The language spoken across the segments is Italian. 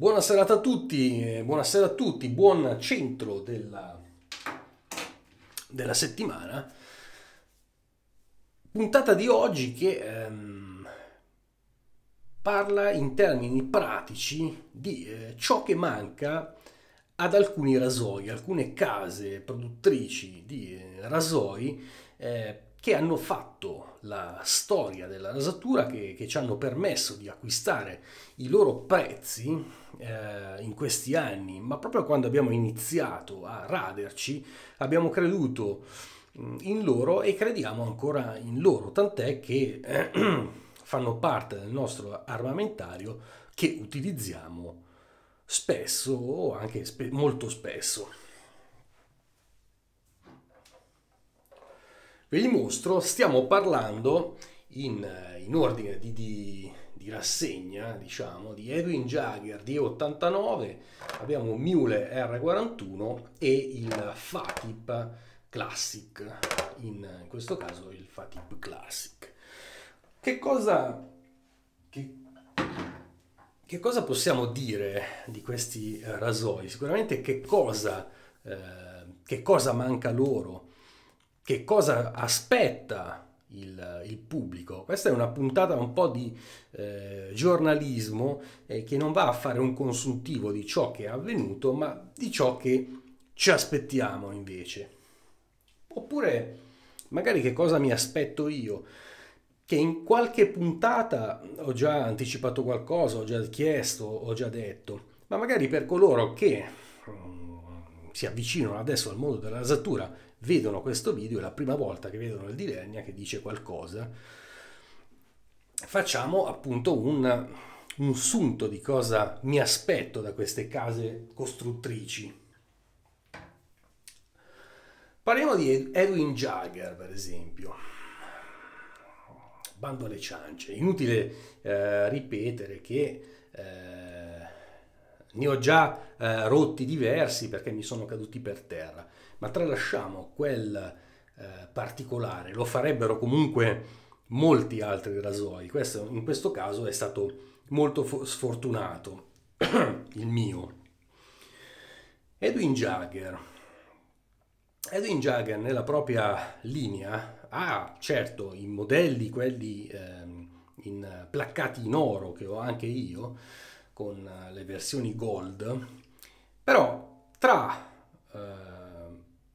Buonasera a tutti, eh, buonasera a tutti, buon centro della, della settimana. Puntata di oggi che ehm, parla in termini pratici di eh, ciò che manca ad alcuni rasoi, alcune case produttrici di eh, rasoi eh, che hanno fatto la storia della rasatura, che, che ci hanno permesso di acquistare i loro prezzi eh, in questi anni, ma proprio quando abbiamo iniziato a raderci abbiamo creduto mm, in loro e crediamo ancora in loro, tant'è che eh, fanno parte del nostro armamentario che utilizziamo spesso o anche spe molto spesso. ve li mostro. Stiamo parlando in, eh, in ordine di, di, di, rassegna, diciamo, di Edwin Jagger di 89, abbiamo Mule R41 e il Fatip Classic, in, in questo caso il Fatip Classic. Che cosa, che, che cosa possiamo dire di questi eh, rasoi? Sicuramente che cosa, eh, che cosa manca loro? che cosa aspetta il, il, pubblico. Questa è una puntata un po' di eh, giornalismo eh, che non va a fare un consuntivo di ciò che è avvenuto, ma di ciò che ci aspettiamo invece. Oppure magari che cosa mi aspetto io, che in qualche puntata ho già anticipato qualcosa, ho già chiesto, ho già detto, ma magari per coloro che mm, si avvicinano adesso al mondo della rasatura vedono questo video, è la prima volta che vedono il di che dice qualcosa, facciamo appunto un, un sunto di cosa mi aspetto da queste case costruttrici. Parliamo di Edwin Jagger, per esempio. Bando alle ciance. Inutile eh, ripetere che eh, ne ho già eh, rotti diversi perché mi sono caduti per terra, ma tralasciamo quel eh, particolare, lo farebbero comunque molti altri rasoi. Questo, in questo caso è stato molto fo- sfortunato il mio. Edwin Jagger. Edwin Jagger nella propria linea ha certo i modelli, quelli eh, in, placcati in oro che ho anche io, con eh, le versioni gold, però tra eh,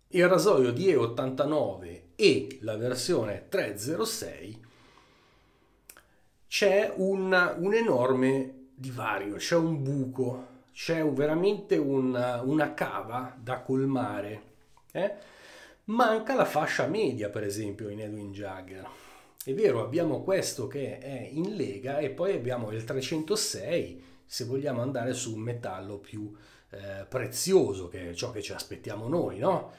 il rasoio di E89 e la versione 306 c'è un, un, enorme divario, c'è un buco, c'è un, veramente un, una cava da colmare. Eh? Manca la fascia media, per esempio, in Edwin Jagger. È vero, abbiamo questo che è in lega e poi abbiamo il 306 se vogliamo andare su un metallo più eh, prezioso, che è ciò che ci aspettiamo noi, no?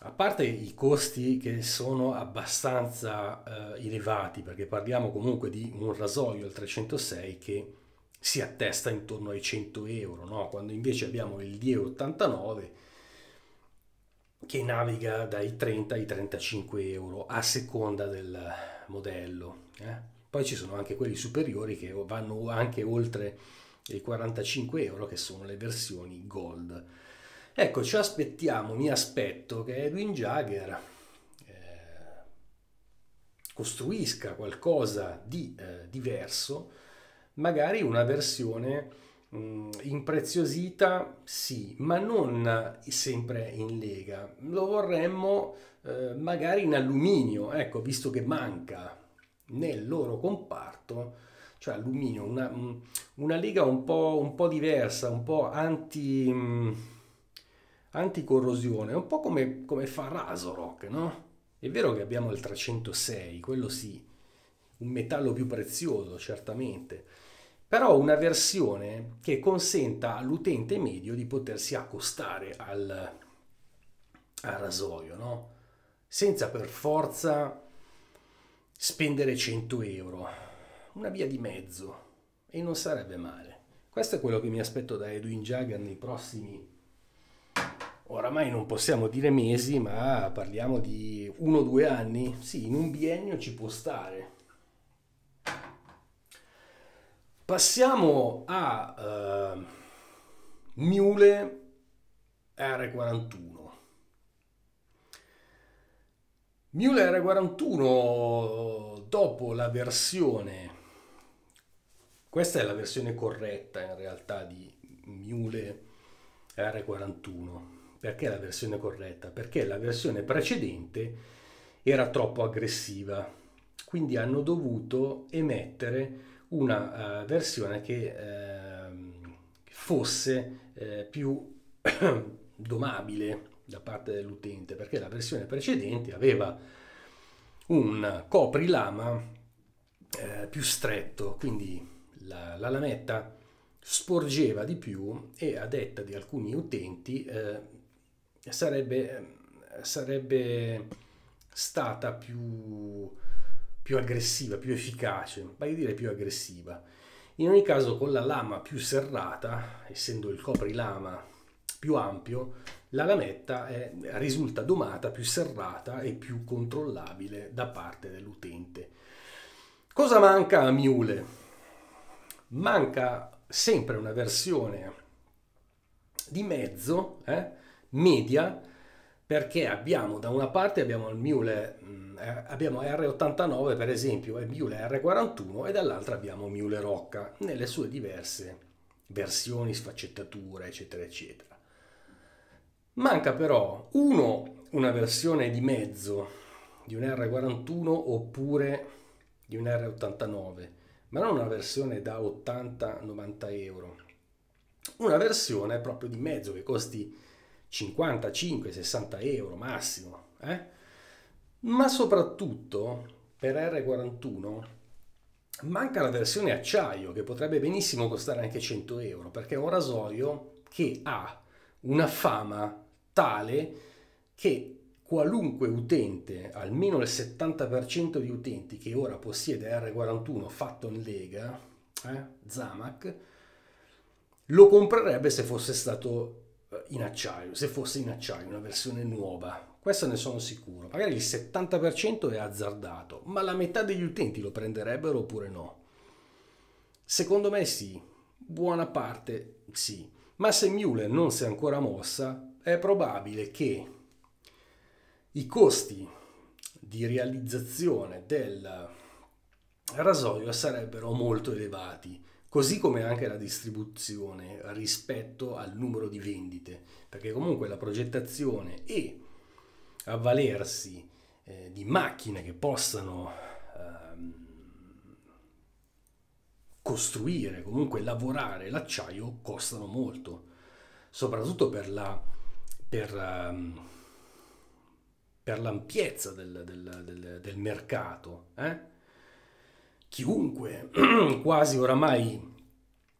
A parte i costi che sono abbastanza eh, elevati, perché parliamo comunque di un rasoio al 306 che si attesta intorno ai 100 euro, no? quando invece abbiamo il DE89 che naviga dai 30 ai 35 euro a seconda del modello. Eh? Poi ci sono anche quelli superiori che vanno anche oltre i 45 euro, che sono le versioni gold. Ecco, ci aspettiamo, mi aspetto che Edwin Jagger eh, costruisca qualcosa di eh, diverso, magari una versione mh, mm, impreziosita, sì, ma non sempre in lega. Lo vorremmo eh, magari in alluminio, ecco, visto che manca nel loro comparto, cioè alluminio, una, mm, una lega un po', un po', diversa, un po' anti, mm, anticorrosione, un po' come, come fa Rasorock, no? È vero che abbiamo il 306, quello sì, un metallo più prezioso certamente, però una versione che consenta all'utente medio di potersi accostare al, al rasoio, no? senza per forza spendere 100 euro, una via di mezzo, e non sarebbe male. Questo è quello che mi aspetto da Edwin Jagger nei prossimi, oramai non possiamo dire mesi, ma parliamo di uno o due anni, sì, in un biennio ci può stare. Passiamo a uh, Mule R41. Mueller 41 eh, dopo la versione, questa è la versione corretta in realtà di Mueller R41. Perché la versione corretta? Perché la versione precedente era troppo aggressiva, quindi hanno dovuto emettere una uh, versione che uh, fosse uh, più domabile da parte dell'utente, perché la versione precedente aveva un coprilama eh, più stretto, quindi la, la, lametta sporgeva di più e a detta di alcuni utenti eh, sarebbe, eh, sarebbe stata più, più aggressiva, più efficace, voglio dire più aggressiva. In ogni caso con la lama più serrata, essendo il coprilama più ampio, la lametta è, risulta domata più serrata e più controllabile da parte dell'utente. Cosa manca a Miule? Manca sempre una versione di mezzo, eh, media, perché abbiamo da una parte abbiamo il Miule, mm, eh, abbiamo R89 per esempio e Miule R41 e dall'altra abbiamo Miule Rocca nelle sue diverse versioni, sfaccettature eccetera eccetera. Manca però uno una versione di mezzo di un R41 oppure di un R89, ma non una versione da 80-90 euro, una versione proprio di mezzo che costi 55-60 euro massimo, eh? ma soprattutto per R41 manca la versione acciaio che potrebbe benissimo costare anche 100 euro perché è un rasoio che ha una fama tale che qualunque utente, almeno il 70% di utenti che ora possiede R41 fatto in Lega, eh, Zamac, lo comprerebbe se fosse stato eh, in acciaio, se fosse in acciaio, una versione nuova. Questo ne sono sicuro. Magari il 70% è azzardato, ma la metà degli utenti lo prenderebbero oppure no? Secondo me sì, buona parte sì. Ma se Mueller non si è ancora mossa, è probabile che i costi di realizzazione del rasoio sarebbero molto elevati, così come anche la distribuzione rispetto al numero di vendite, perché comunque la progettazione e avvalersi eh, di macchine che possano ehm, costruire, comunque lavorare l'acciaio costano molto, soprattutto per la per, um, per l'ampiezza del, del, del, del mercato. Eh? Chiunque, quasi oramai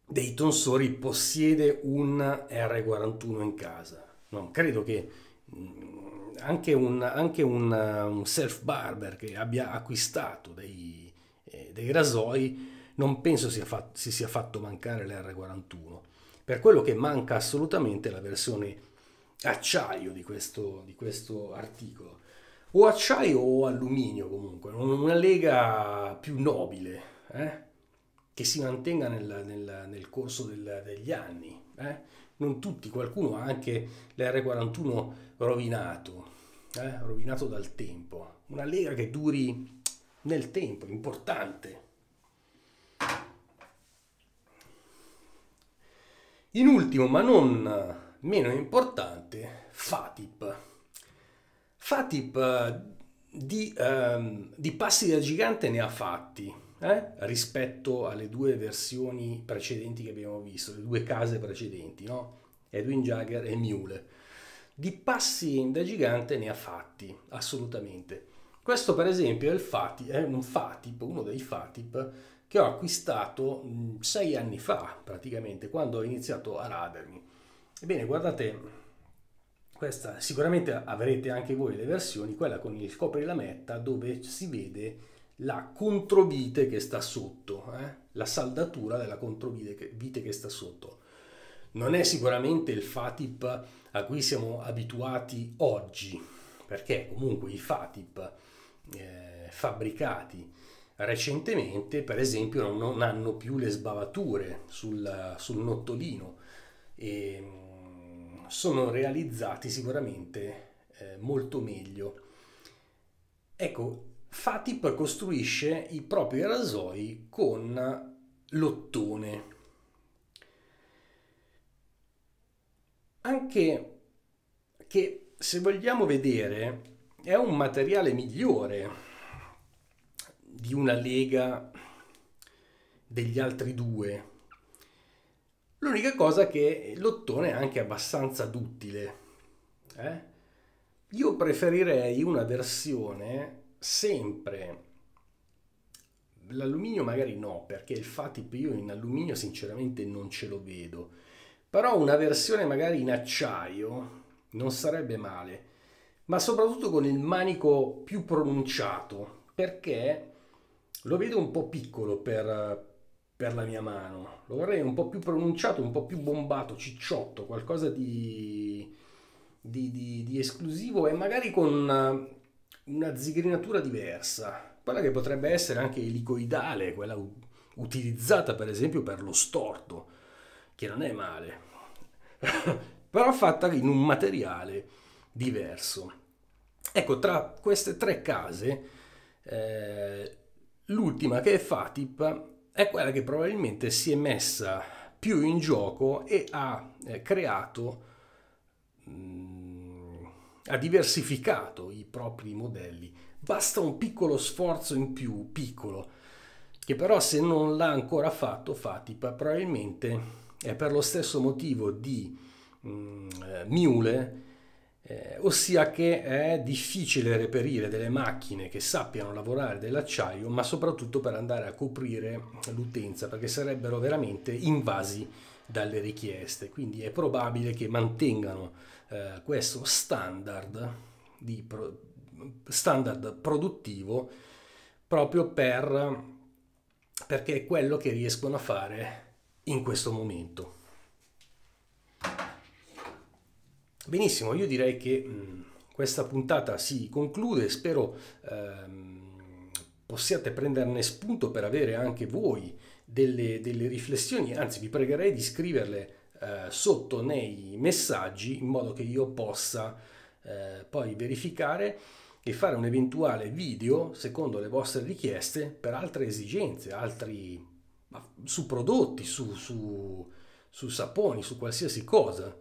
dei tonsori, possiede un R41 in casa. Non credo che mm, anche un, anche un, un self barber che abbia acquistato dei, eh, dei rasoi non penso sia fat- si sia fatto mancare l'R41 per quello che manca assolutamente la versione acciaio di questo, di questo articolo. O acciaio o alluminio comunque, una lega più nobile, eh? che si mantenga nel, nel, nel corso del, degli anni. Eh? Non tutti, qualcuno ha anche l'R41 rovinato, eh? rovinato dal tempo. Una lega che duri nel tempo, importante. In ultimo, ma non meno importante, Fatip. Fatip eh, di, ehm, di passi da gigante ne ha fatti eh? rispetto alle due versioni precedenti che abbiamo visto, le due case precedenti, no? Edwin Jagger e Mule. Di passi da gigante ne ha fatti, assolutamente. Questo per esempio è, il fati, è un Fatip, uno dei Fatip che ho acquistato mh, mm, sei anni fa praticamente, quando ho iniziato a radermi Ebbene, guardate, questa sicuramente avrete anche voi le versioni, quella con il copri la metta dove si vede la controvite che sta sotto, eh? la saldatura della controvite che, vite che sta sotto. Non è sicuramente il FATIP a cui siamo abituati oggi, perché comunque i FATIP eh, fabbricati recentemente, per esempio, non, hanno più le sbavature sul, sul nottolino, e ehm, sono realizzati sicuramente eh, molto meglio. Ecco, Fatip costruisce i propri rasoi con l'ottone. Anche che se vogliamo vedere è un materiale migliore di una lega degli altri due L'unica cosa è che l'ottone è anche abbastanza duttile. Eh? Io preferirei una versione sempre l'alluminio magari no, perché il FATIP io in alluminio sinceramente non ce lo vedo. Però una versione magari in acciaio non sarebbe male, ma soprattutto con il manico più pronunciato, perché lo vedo un po' piccolo per, per la mia mano. Lo vorrei un po' più pronunciato, un po' più bombato, cicciotto, qualcosa di, di, di, di esclusivo e magari con una, eh, una zigrinatura diversa, quella che potrebbe essere anche elicoidale, quella utilizzata per esempio per lo storto, che non è male, però fatta in un materiale diverso. Ecco, tra queste tre case, eh, l'ultima che è Fatip è quella che probabilmente si è messa più in gioco e ha eh, creato, mh, mm, ha diversificato i propri modelli. Basta un piccolo sforzo in più, piccolo, che però se non l'ha ancora fatto Fatipa probabilmente è per lo stesso motivo di mh, mm, eh, Miule eh, ossia che è difficile reperire delle macchine che sappiano lavorare dell'acciaio, ma soprattutto per andare a coprire l'utenza, perché sarebbero veramente invasi dalle richieste. Quindi è probabile che mantengano eh, questo standard, di pro- standard produttivo proprio per, perché è quello che riescono a fare in questo momento. Benissimo, io direi che mh, questa puntata si conclude, spero ehm, possiate prenderne spunto per avere anche voi delle, delle riflessioni, anzi vi pregherei di scriverle eh, sotto nei messaggi in modo che io possa eh, poi verificare e fare un eventuale video secondo le vostre richieste per altre esigenze, altri su prodotti, su, su, su saponi, su qualsiasi cosa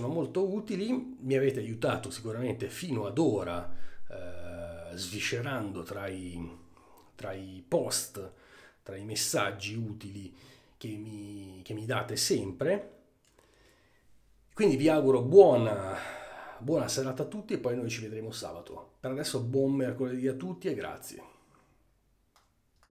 sono molto utili, mi avete aiutato sicuramente fino ad ora eh, sviscerando tra i, tra i, post, tra i messaggi utili che mi, che mi date sempre. Quindi vi auguro buona, buona serata a tutti e poi noi ci vedremo sabato. Per adesso buon mercoledì a tutti e grazie.